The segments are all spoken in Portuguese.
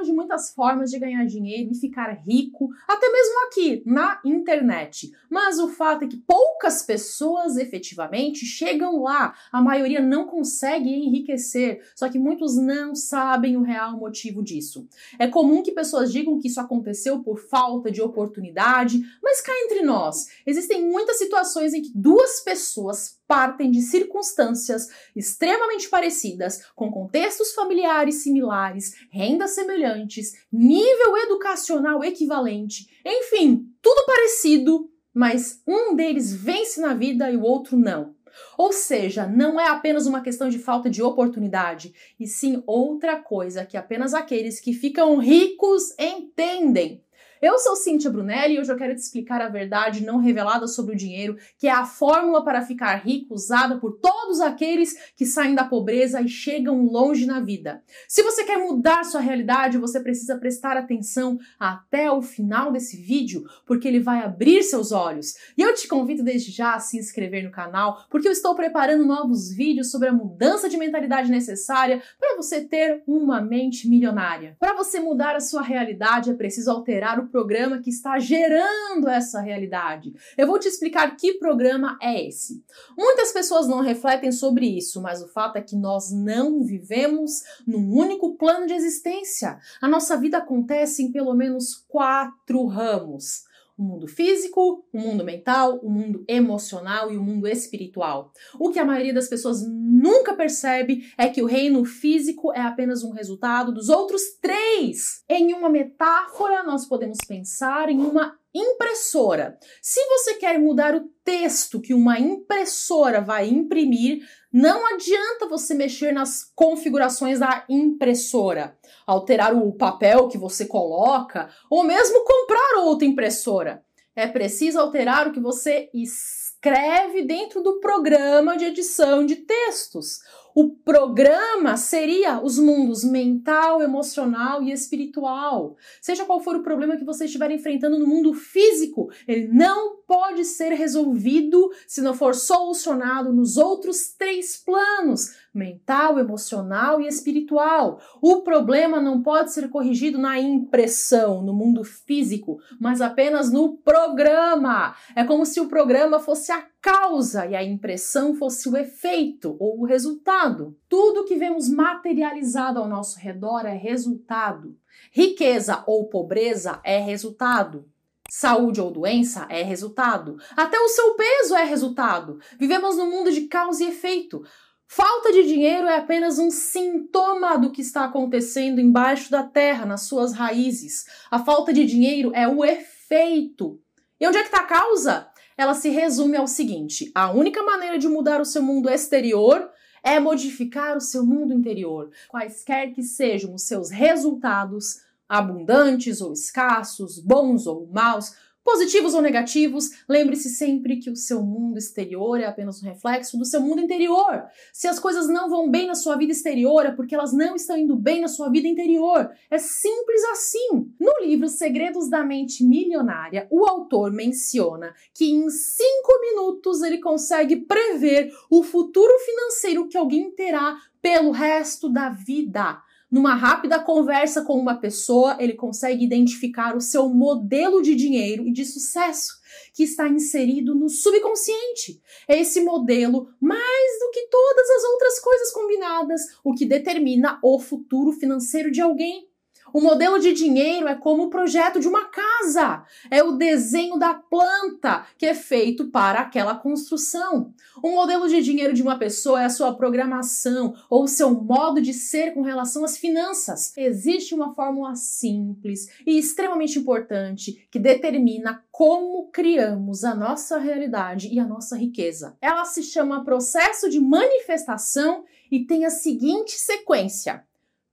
Então, de muitas formas de ganhar dinheiro e ficar rico, até mesmo aqui na internet. Mas o fato é que poucas pessoas efetivamente chegam lá. A maioria não consegue enriquecer, só que muitos não sabem o real motivo disso. É comum que pessoas digam que isso aconteceu por falta de oportunidade, mas cá entre nós, existem muitas situações em que duas pessoas partem de circunstâncias extremamente parecidas, com contextos familiares similares, rendas semelhantes, nível educacional equivalente, enfim, tudo parecido, mas um deles vence na vida e o outro não. Ou seja, não é apenas uma questão de falta de oportunidade, e sim outra coisa que apenas aqueles que ficam ricos entendem. Eu sou Cintia Brunelli e hoje eu quero te explicar a verdade não revelada sobre o dinheiro, que é a fórmula para ficar rico usada por todos aqueles que saem da pobreza e chegam longe na vida. Se você quer mudar sua realidade, você precisa prestar atenção até o final desse vídeo, porque ele vai abrir seus olhos. E eu te convido desde já a se inscrever no canal, porque eu estou preparando novos vídeos sobre a mudança de mentalidade necessária para você ter uma mente milionária. Para você mudar a sua realidade, é preciso alterar o programa que está gerando essa realidade. Eu vou te explicar que programa é esse. Muitas pessoas não refletem sobre isso, mas o fato é que nós não vivemos num único plano de existência. A nossa vida acontece em pelo menos quatro ramos o mundo físico, o mundo mental, o mundo emocional e o mundo espiritual. O que a maioria das pessoas nunca percebe é que o reino físico é apenas um resultado dos outros três. Em uma metáfora, nós podemos pensar em uma impressora. Se você quer mudar o texto que uma impressora vai imprimir, não adianta você mexer nas configurações da impressora, alterar o papel que você coloca ou mesmo comprar outra impressora. É preciso alterar o que você escreve dentro do programa de edição de textos o programa seria os mundos mental, emocional e espiritual. Seja qual for o problema que você estiver enfrentando no mundo físico, ele não pode ser resolvido se não for solucionado nos outros três planos mental, emocional e espiritual. O problema não pode ser corrigido na impressão, no mundo físico, mas apenas no programa. É como se o programa fosse a causa e a impressão fosse o efeito ou o resultado. Tudo que vemos materializado ao nosso redor é resultado. Riqueza ou pobreza é resultado. Saúde ou doença é resultado. Até o seu peso é resultado. Vivemos num mundo de causa e efeito. Falta de dinheiro é apenas um sintoma do que está acontecendo embaixo da terra, nas suas raízes. A falta de dinheiro é o efeito. E onde é que está a causa? Ela se resume ao seguinte: a única maneira de mudar o seu mundo exterior é modificar o seu mundo interior, quaisquer que sejam os seus resultados, abundantes ou escassos, bons ou maus Positivos ou negativos, lembre-se sempre que o seu mundo exterior é apenas um reflexo do seu mundo interior. Se as coisas não vão bem na sua vida exterior, é porque elas não estão indo bem na sua vida interior. É simples assim. No livro Segredos da Mente Milionária, o autor menciona que em cinco minutos ele consegue prever o futuro financeiro que alguém terá pelo resto da vida. Numa rápida conversa com uma pessoa, ele consegue identificar o seu modelo de dinheiro e de sucesso que está inserido no subconsciente. É esse modelo, mais do que todas as outras coisas combinadas, o que determina o futuro financeiro de alguém. O modelo de dinheiro é como o projeto de uma casa, é o desenho da planta que é feito para aquela construção. O modelo de dinheiro de uma pessoa é a sua programação ou o seu modo de ser com relação às finanças. Existe uma fórmula simples e extremamente importante que determina como criamos a nossa realidade e a nossa riqueza. Ela se chama processo de manifestação e tem a seguinte sequência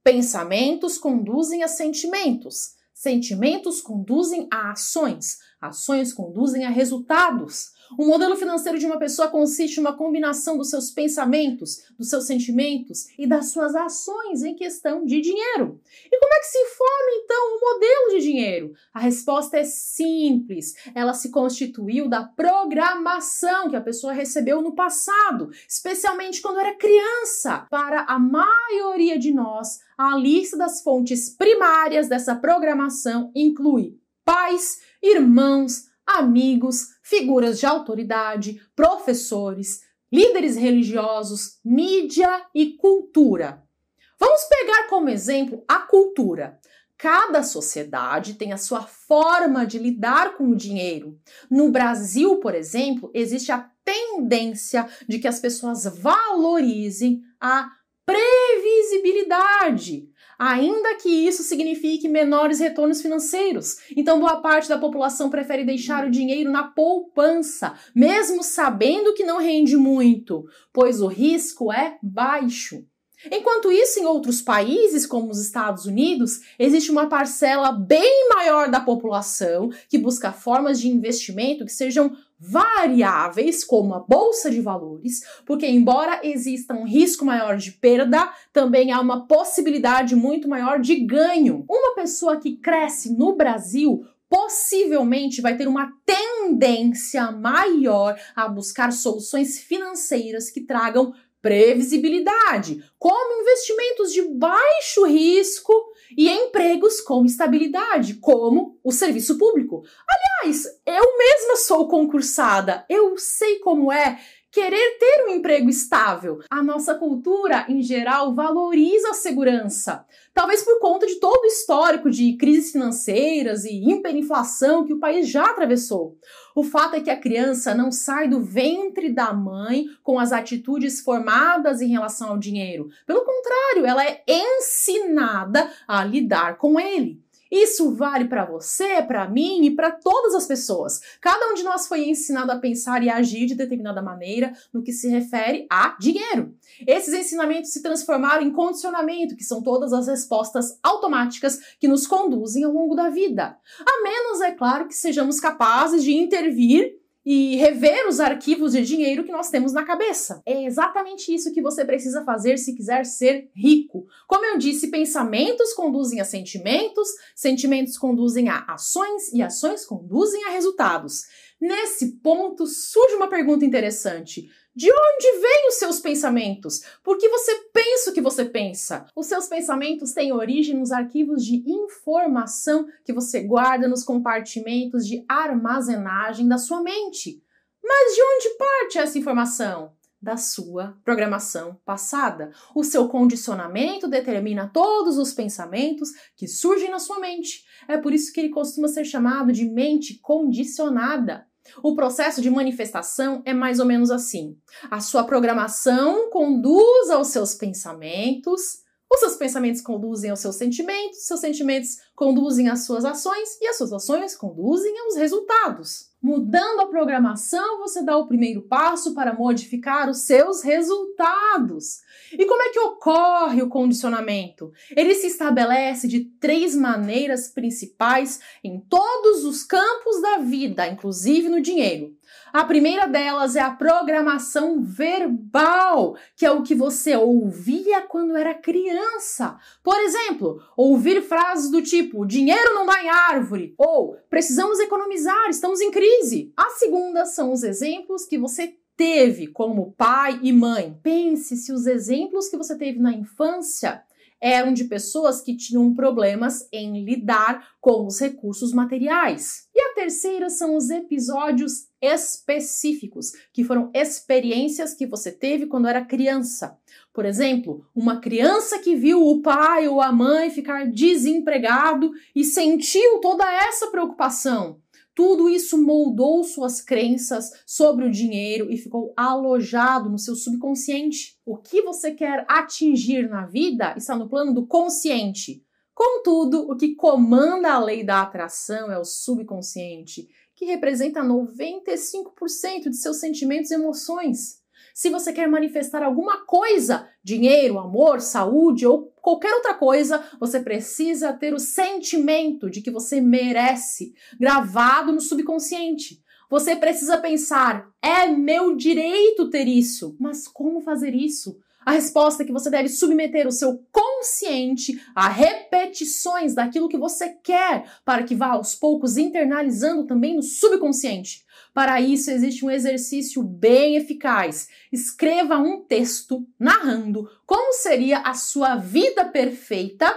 Pensamentos conduzem a sentimentos, sentimentos conduzem a ações, ações conduzem a resultados. O modelo financeiro de uma pessoa consiste em uma combinação dos seus pensamentos, dos seus sentimentos e das suas ações em questão de dinheiro. E como é que se forma então o um modelo de dinheiro? A resposta é simples. Ela se constituiu da programação que a pessoa recebeu no passado, especialmente quando era criança. Para a maioria de nós, a lista das fontes primárias dessa programação inclui pais, irmãos, amigos, figuras de autoridade, professores, líderes religiosos, mídia e cultura. Vamos pegar como exemplo a cultura. Cada sociedade tem a sua forma de lidar com o dinheiro. No Brasil, por exemplo, existe a tendência de que as pessoas valorizem a previsibilidade, ainda que isso signifique menores retornos financeiros. Então, boa parte da população prefere deixar o dinheiro na poupança, mesmo sabendo que não rende muito, pois o risco é baixo. Enquanto isso, em outros países, como os Estados Unidos, existe uma parcela bem maior da população que busca formas de investimento que sejam variáveis, como a bolsa de valores, porque embora exista um risco maior de perda, também há uma possibilidade muito maior de ganho. Uma pessoa que cresce no Brasil possivelmente vai ter uma tendência maior a buscar soluções financeiras que tragam previsibilidade, como investimentos de baixo risco e empregos com estabilidade, como o serviço público. Aliás, eu mesma sou concursada, eu sei como é querer ter um emprego estável. A nossa cultura, em geral, valoriza a segurança. Talvez por conta de todo o histórico de crises financeiras e hiperinflação que o país já atravessou. O fato é que a criança não sai do ventre da mãe com as atitudes formadas em relação ao dinheiro. Pelo contrário, ela é ensinada a lidar com ele. Isso vale para você, para mim e para todas as pessoas. Cada um de nós foi ensinado a pensar e agir de determinada maneira no que se refere a dinheiro. Esses ensinamentos se transformaram em condicionamento, que são todas as respostas automáticas que nos conduzem ao longo da vida. A menos, é claro, que sejamos capazes de intervir e rever os arquivos de dinheiro que nós temos na cabeça. É exatamente isso que você precisa fazer se quiser ser rico. Como eu disse, pensamentos conduzem a sentimentos, sentimentos conduzem a ações e ações conduzem a resultados. Nesse ponto surge uma pergunta interessante. De onde vêm os seus pensamentos? Por que você pensa o que você pensa? Os seus pensamentos têm origem nos arquivos de informação que você guarda nos compartimentos de armazenagem da sua mente. Mas de onde parte essa informação? da sua programação passada. O seu condicionamento determina todos os pensamentos que surgem na sua mente. É por isso que ele costuma ser chamado de mente condicionada. O processo de manifestação é mais ou menos assim: a sua programação conduz aos seus pensamentos, os seus pensamentos conduzem aos seus sentimentos, seus sentimentos conduzem às suas ações e as suas ações conduzem aos resultados. Mudando a programação, você dá o primeiro passo para modificar os seus resultados. E como é que ocorre o condicionamento? Ele se estabelece de três maneiras principais em todos os campos da vida, inclusive no dinheiro. A primeira delas é a programação verbal, que é o que você ouvia quando era criança. Por exemplo, ouvir frases do tipo: dinheiro não dá em árvore, ou precisamos economizar, estamos em crise. A segunda são os exemplos que você teve como pai e mãe. Pense se os exemplos que você teve na infância eram de pessoas que tinham problemas em lidar com os recursos materiais. E a terceira são os episódios específicos, que foram experiências que você teve quando era criança. Por exemplo, uma criança que viu o pai ou a mãe ficar desempregado e sentiu toda essa preocupação. Tudo isso moldou suas crenças sobre o dinheiro e ficou alojado no seu subconsciente. O que você quer atingir na vida está no plano do consciente. Contudo, o que comanda a lei da atração é o subconsciente, que representa 95% de seus sentimentos e emoções se você quer manifestar alguma coisa, dinheiro, amor, saúde ou qualquer outra coisa, você precisa ter o sentimento de que você merece gravado no subconsciente. Você precisa pensar: é meu direito ter isso, mas como fazer isso? A resposta é que você deve submeter o seu consciente a repetições daquilo que você quer, para que vá aos poucos internalizando também no subconsciente. Para isso, existe um exercício bem eficaz. Escreva um texto narrando como seria a sua vida perfeita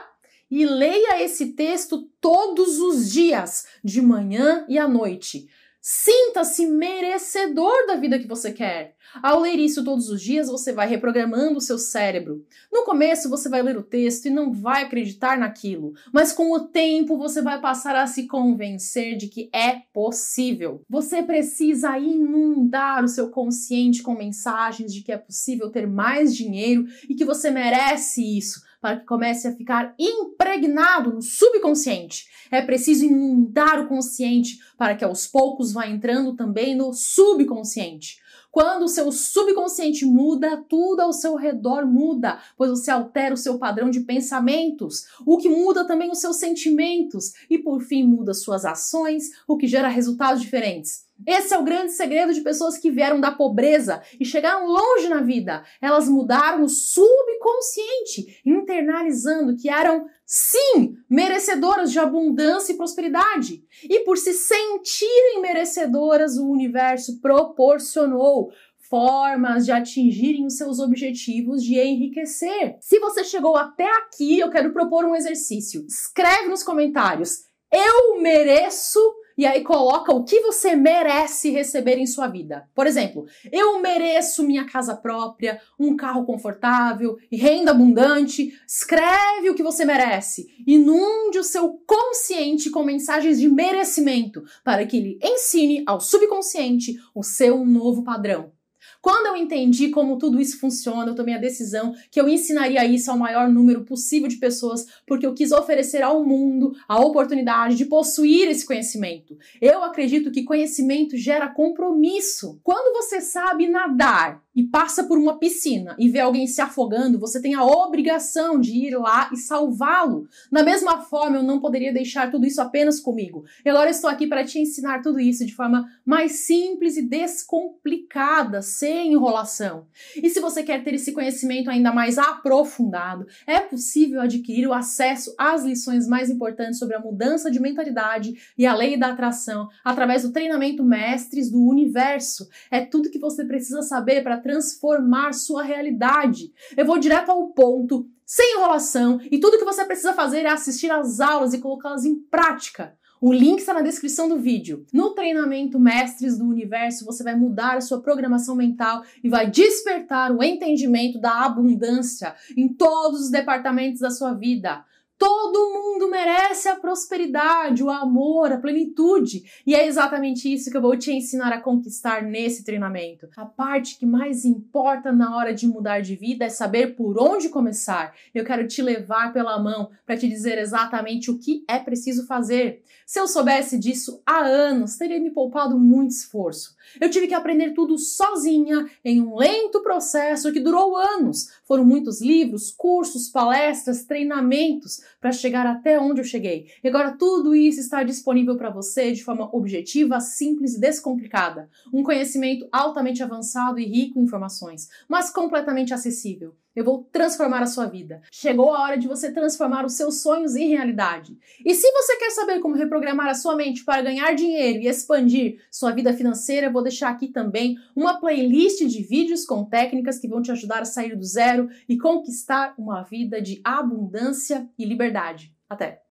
e leia esse texto todos os dias, de manhã e à noite. Sinta-se merecedor da vida que você quer. Ao ler isso todos os dias, você vai reprogramando o seu cérebro. No começo, você vai ler o texto e não vai acreditar naquilo, mas com o tempo, você vai passar a se convencer de que é possível. Você precisa inundar o seu consciente com mensagens de que é possível ter mais dinheiro e que você merece isso para que comece a ficar impregnado no subconsciente. É preciso inundar o consciente para que aos poucos vá entrando também no subconsciente. Quando o seu subconsciente muda, tudo ao seu redor muda, pois você altera o seu padrão de pensamentos, o que muda também os seus sentimentos e por fim muda suas ações, o que gera resultados diferentes. Esse é o grande segredo de pessoas que vieram da pobreza e chegaram longe na vida. Elas mudaram o subconsciente, internalizando que eram, sim, merecedoras de abundância e prosperidade. E por se sentirem merecedoras, o universo proporcionou formas de atingirem os seus objetivos de enriquecer. Se você chegou até aqui, eu quero propor um exercício. Escreve nos comentários: eu mereço e aí coloca o que você merece receber em sua vida. Por exemplo, eu mereço minha casa própria, um carro confortável e renda abundante. Escreve o que você merece. Inunde o seu consciente com mensagens de merecimento para que ele ensine ao subconsciente o seu novo padrão. Quando eu entendi como tudo isso funciona, eu tomei a decisão que eu ensinaria isso ao maior número possível de pessoas, porque eu quis oferecer ao mundo a oportunidade de possuir esse conhecimento. Eu acredito que conhecimento gera compromisso. Quando você sabe nadar, e passa por uma piscina e vê alguém se afogando, você tem a obrigação de ir lá e salvá-lo. Na mesma forma, eu não poderia deixar tudo isso apenas comigo. E agora estou aqui para te ensinar tudo isso de forma mais simples e descomplicada, sem enrolação. E se você quer ter esse conhecimento ainda mais aprofundado, é possível adquirir o acesso às lições mais importantes sobre a mudança de mentalidade e a lei da atração através do treinamento Mestres do Universo. É tudo que você precisa saber para transformar sua realidade. Eu vou direto ao ponto, sem enrolação, e tudo que você precisa fazer é assistir às aulas e colocá-las em prática. O link está na descrição do vídeo. No treinamento Mestres do Universo, você vai mudar a sua programação mental e vai despertar o entendimento da abundância em todos os departamentos da sua vida. Todo mundo merece a prosperidade, o amor, a plenitude. E é exatamente isso que eu vou te ensinar a conquistar nesse treinamento. A parte que mais importa na hora de mudar de vida é saber por onde começar. Eu quero te levar pela mão para te dizer exatamente o que é preciso fazer. Se eu soubesse disso há anos, teria me poupado muito esforço. Eu tive que aprender tudo sozinha, em um lento processo que durou anos. Foram muitos livros, cursos, palestras, treinamentos para chegar até onde eu cheguei. E agora tudo isso está disponível para você de forma objetiva, simples e descomplicada. Um conhecimento altamente avançado e rico em informações, mas completamente acessível. Eu vou transformar a sua vida. Chegou a hora de você transformar os seus sonhos em realidade. E se você quer saber como reprogramar a sua mente para ganhar dinheiro e expandir sua vida financeira, eu vou deixar aqui também uma playlist de vídeos com técnicas que vão te ajudar a sair do zero e conquistar uma vida de abundância e liberdade. Até!